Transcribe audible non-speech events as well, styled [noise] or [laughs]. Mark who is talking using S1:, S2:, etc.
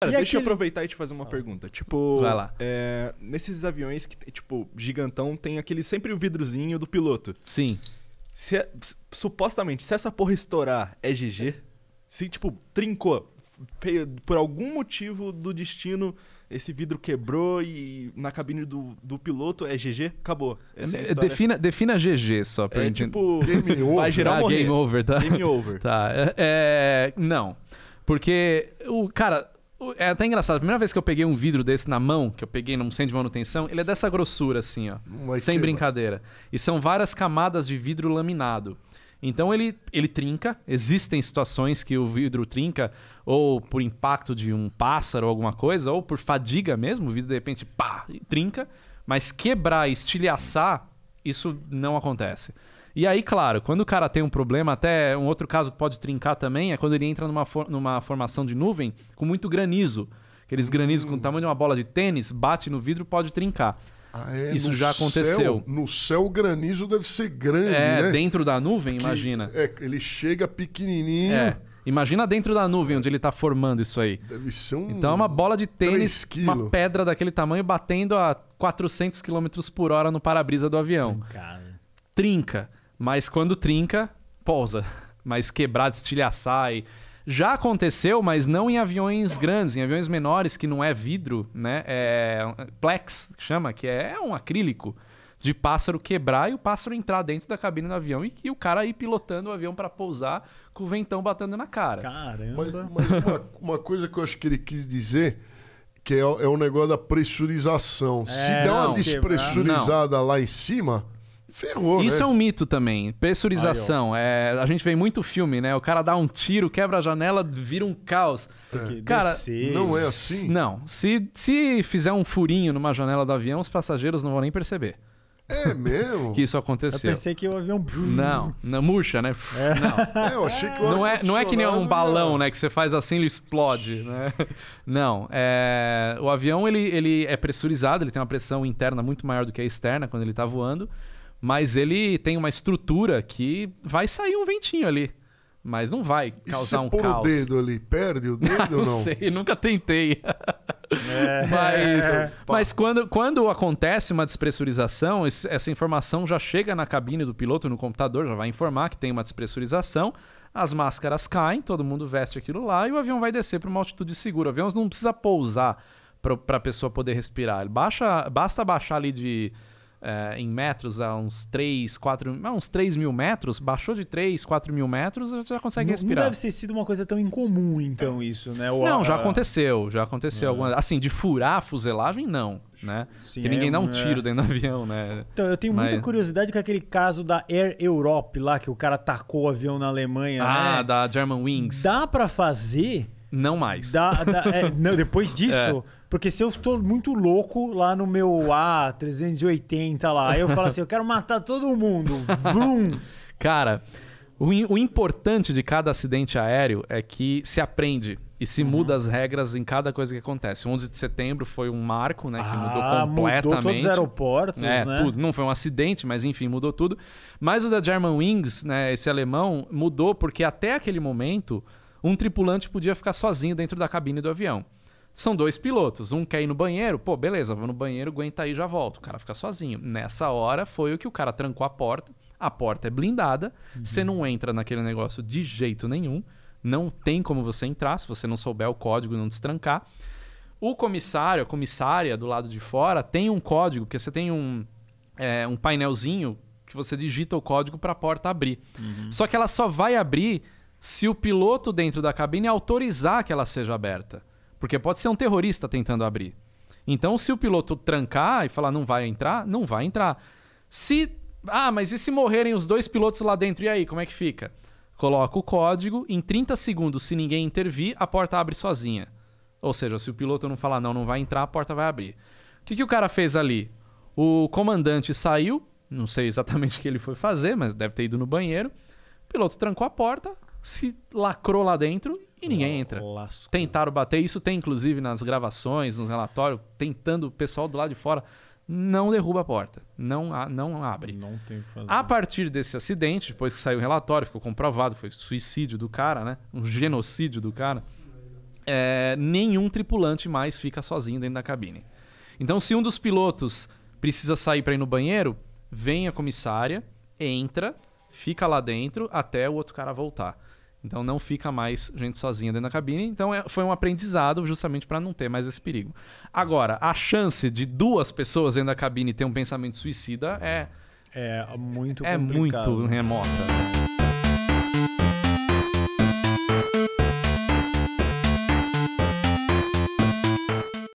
S1: Cara, e deixa aquele... eu aproveitar e te fazer uma ah. pergunta.
S2: Tipo, Vai lá. É, nesses aviões que, tipo, gigantão, tem aquele sempre o vidrozinho do piloto. Sim. Se é, supostamente, se essa porra estourar, é GG? Se, tipo, trincou, feio, por algum motivo do destino, esse vidro quebrou e na cabine do, do piloto é GG, acabou. Essa é defina, defina GG só pra é, gente. Tipo, game over. Vai gerar ah, morrer. game over, tá? Game over. [laughs] Tá. É, é, não. Porque o cara, é até engraçado. A primeira vez que eu peguei um vidro desse na mão, que eu peguei num centro de manutenção, ele é dessa grossura, assim, ó. Mas sem que... brincadeira. E são várias camadas de vidro laminado. Então ele, ele trinca. Existem situações que o vidro trinca, ou por impacto de um pássaro ou alguma coisa, ou por fadiga mesmo, o vidro de repente pá, trinca. Mas quebrar, estilhaçar, isso não acontece. E aí, claro, quando o cara tem um problema, até um outro caso que pode trincar também é quando ele entra numa, for numa formação de nuvem com muito granizo. Aqueles granizos com hum. o tamanho de uma bola de tênis, bate no vidro pode trincar. Ah, é, Isso já aconteceu. Céu, no céu, o granizo deve ser grande. É, né? dentro da nuvem, imagina. É, ele chega pequenininho. É. Imagina dentro da nuvem onde ele está formando isso aí. Deve ser um... Então é uma bola de tênis, uma pedra daquele tamanho batendo a 400 km por hora no para-brisa do avião. Cara. Trinca. Mas quando trinca, pousa. [laughs] Mas quebrar, destilhaçar e... Já aconteceu, mas não em aviões grandes, em aviões menores, que não é vidro, né? É, é plex, chama, que é um acrílico de pássaro quebrar e o pássaro entrar dentro da cabine do avião e, e o cara ir pilotando o avião para pousar com o ventão batendo na cara. Caramba! Mas, mas uma, uma, coisa que eu acho que ele quis dizer que é, é um negócio da pressurização. É, Se der uma despressurizada lá em cima, Ferrou, Isso né? é um mito também. Pressurização. é, a gente vê muito filme, né? O cara dá um tiro, quebra a janela, vira um caos. É. Cara, não é assim? Não. Se, se fizer um furinho numa janela do avião, os passageiros não vão nem perceber. É mesmo? que isso aconteceu. Eu pensei que o avião. Não, não murcha, né? É. Não. [laughs] É, eu achei que o não é, não é que nem um balão, não. né? Que você faz assim ele explode, né? [laughs] Não. É... O avião ele, ele é pressurizado, ele tem uma pressão interna muito maior do que a externa quando ele está voando. Mas ele tem uma estrutura que vai sair um ventinho ali. Mas não vai causar e se um pôr caos. o dedo ali, perde o [laughs] dedo não, ou não? Não sei, nunca tentei. É. Mas, é. mas quando, quando acontece uma despressurização, essa informação já chega na cabine do piloto, no computador, já vai informar que tem uma despressurização. As máscaras caem, todo mundo veste aquilo lá e o avião vai descer para uma altitude segura. O avião não precisa pousar para a pessoa poder respirar. Baixa, basta baixar ali de é, em metros a uns 3, 4, não, uns 3 mil metros, baixou de 3, 4 mil metros, você já consegue não, respirar. Não deve ter sido uma coisa tão incomum, então, isso, né? O não, a... já aconteceu, já aconteceu. É. Alguma... Assim, de furar a fuselagem, não, né? Sim, Porque ninguém é, dá um é. tiro dentro do avião, né? Então, eu tenho Mas... muita curiosidade com aquele caso da Air Europe lá, que o cara tacou o avião na Alemanha, Ah, né? da German Wings. Dá para fazer não mais. Da, da, é, não, depois [laughs] é. disso. É. Porque se eu estou muito louco lá no meu A380 lá, aí eu falo assim, eu quero matar todo mundo. Vrum. [laughs] Cara, o, o, importante de cada acidente aéreo é que se aprende e se uhum. muda as regras em cada coisa que acontece. O 11 de setembro foi um marco, né, que ah, mudou completamente. Mudou todos os aeroportos, é, né? Tudo. Não foi um acidente, mas enfim, mudou tudo. Mas o da Wings né, esse alemão, mudou porque até aquele momento um tripulante podia ficar sozinho dentro da cabine do avião. São dois pilotos, um quer ir no banheiro, pô, beleza, vou no banheiro, aguenta aí, já volto. O cara fica sozinho. Nessa hora foi o que o cara trancou a porta, a porta é blindada, uhum. você não entra naquele negócio de jeito nenhum, não tem como você entrar se você não souber o código e não destrancar. O comissário, a comissária do lado de fora tem um código, que você tem um, é, um painelzinho que você digita o código para a porta abrir. Uhum. Só que ela só vai abrir se o piloto dentro da cabine autorizar que ela seja aberta. Porque pode ser um terrorista tentando abrir. Então, se o piloto trancar e falar não vai entrar, não vai entrar. Se. Ah, mas e se morrerem os dois pilotos lá dentro? E aí, como é que fica? Coloca o código, em 30 segundos, se ninguém intervir, a porta abre sozinha. Ou seja, se o piloto não falar não, não vai entrar, a porta vai abrir. O que, que o cara fez ali? O comandante saiu, não sei exatamente o que ele foi fazer, mas deve ter ido no banheiro. O piloto trancou a porta, se lacrou lá dentro e ninguém entra. Tentaram bater, isso tem inclusive nas gravações, no relatório, tentando o pessoal do lado de fora não derruba a porta, não, não abre. Não tem que fazer. A partir desse acidente, depois que saiu o relatório, ficou comprovado, foi suicídio do cara, né? Um genocídio do cara. É, nenhum tripulante mais fica sozinho dentro da cabine. Então, se um dos pilotos precisa sair para ir no banheiro, vem a comissária, entra, fica lá dentro até o outro cara voltar. Então não fica mais gente sozinha dentro da cabine. Então é, foi um aprendizado justamente para não ter mais esse perigo. Agora, a chance de duas pessoas dentro da cabine ter um pensamento suicida é. É muito É muito remota.